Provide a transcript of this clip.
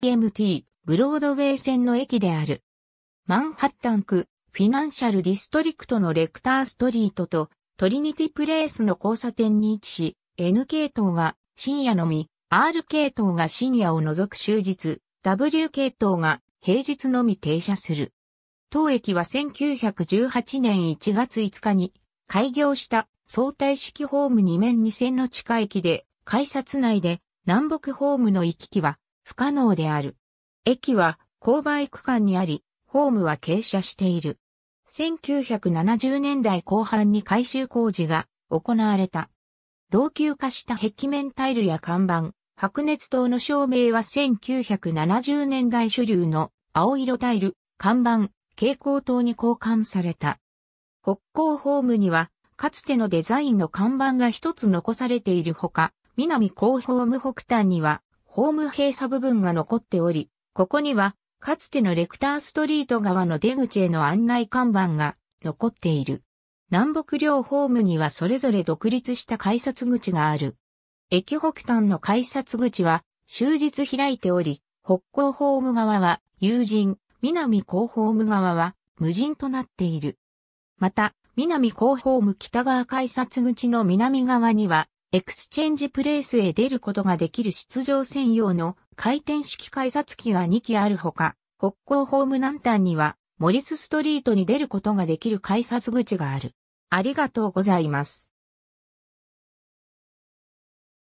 MT、ブロードウェイ線の駅である。マンハッタン区、フィナンシャルディストリクトのレクターストリートとトリニティプレイスの交差点に位置し、N 系統が深夜のみ、R 系統が深夜を除く終日、W 系統が平日のみ停車する。当駅は1918年1月5日に開業した相対式ホーム2面2線の地下駅で、改札内で南北ホームの行き来は不可能である。駅は勾配区間にあり、ホームは傾斜している。1970年代後半に改修工事が行われた。老朽化した壁面タイルや看板、白熱灯の照明は1970年代主流の青色タイル、看板、蛍光灯に交換された。北港ホームには、かつてのデザインの看板が一つ残されているほか、南港ホーム北端には、ホーム閉鎖部分が残っており、ここには、かつてのレクターストリート側の出口への案内看板が残っている。南北両ホームにはそれぞれ独立した改札口がある。駅北端の改札口は終日開いており、北港ホーム側は友人、南港ホーム側は無人となっている。また、南港ホーム北側改札口の南側にはエクスチェンジプレイスへ出ることができる出場専用の回転式改札機が2機あるほか、北港ホーム南端には、モリスストリートに出ることができる改札口がある。ありがとうございます。